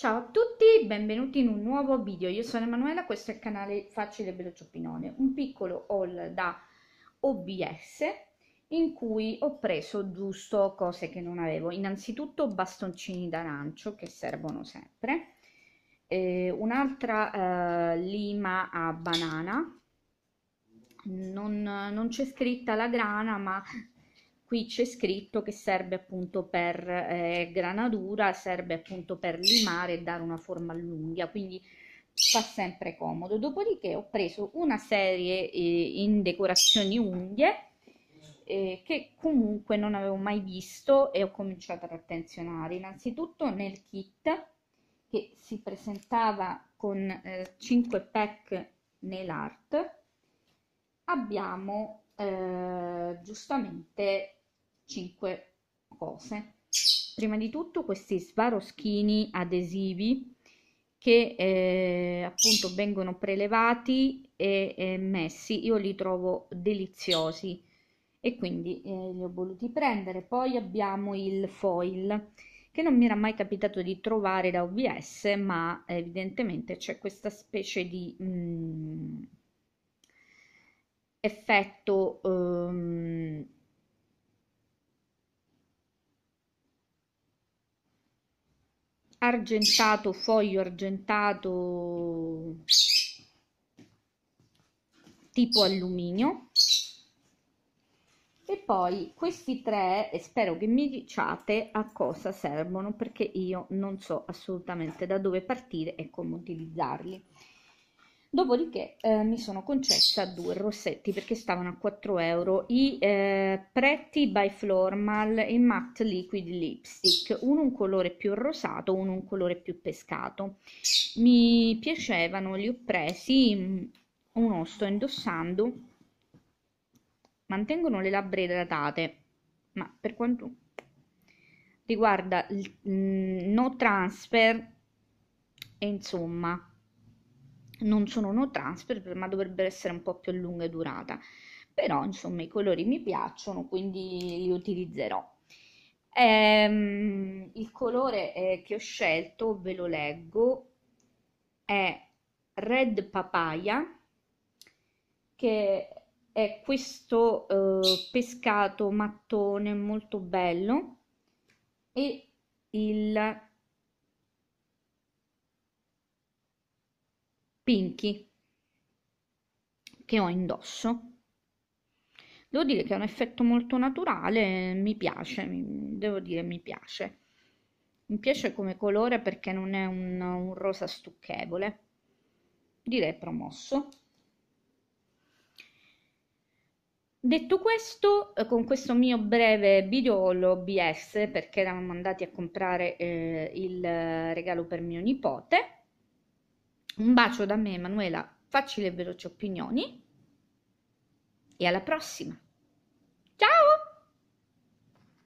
Ciao a tutti, benvenuti in un nuovo video. Io sono Emanuela, questo è il canale Facile Veloce Opinone, un piccolo haul da OBS in cui ho preso giusto cose che non avevo. Innanzitutto bastoncini d'arancio che servono sempre, un'altra eh, lima a banana, non, non c'è scritta la grana ma qui c'è scritto che serve appunto per eh, granatura, serve appunto per limare e dare una forma all'unghia, quindi fa sempre comodo. Dopodiché ho preso una serie eh, in decorazioni unghie eh, che comunque non avevo mai visto e ho cominciato ad attenzionare. Innanzitutto nel kit che si presentava con 5 eh, pack nell'art abbiamo eh, giustamente 5 cose. Prima di tutto questi svaroschini adesivi che eh, appunto vengono prelevati e, e, eh, messi, io li trovo deliziosi e quindi eh, li ho voluti prendere. Poi abbiamo il foil che non mi era mai capitato di trovare da OVS, ma evidentemente c'è questa specie di mh, mm, effetto um, argentato, foglio argentato tipo alluminio e poi questi tre e spero che mi diciate a cosa servono perché io non so assolutamente da dove partire e come utilizzarli Dopodiché eh, mi sono concessa due rossetti perché stavano a 4 euro, i eh, Pretty by Flormal e Matte Liquid Lipstick, uno un colore più rosato, uno un colore più pescato. Mi piacevano, li ho presi, mm, uno sto indossando, mantengono le labbra idratate, ma per quanto riguarda il mm, no transfer, e insomma non sono no transfer ma dovrebbero essere un po' più a lunga durata però insomma i colori mi piacciono quindi li utilizzerò ehm, il colore eh, che ho scelto ve lo leggo è red papaya che è questo eh, pescato mattone molto bello e il pinky che ho indosso devo dire che è un effetto molto naturale mi piace devo dire mi piace mi piace come colore perché non è un, un rosa stucchevole direi promosso Detto questo, eh, con questo mio breve video l'OBS perché eravamo andati a comprare eh, il eh, regalo per mio nipote, un bacio da me, Emanuela, facile e veloce opinioni e alla prossima!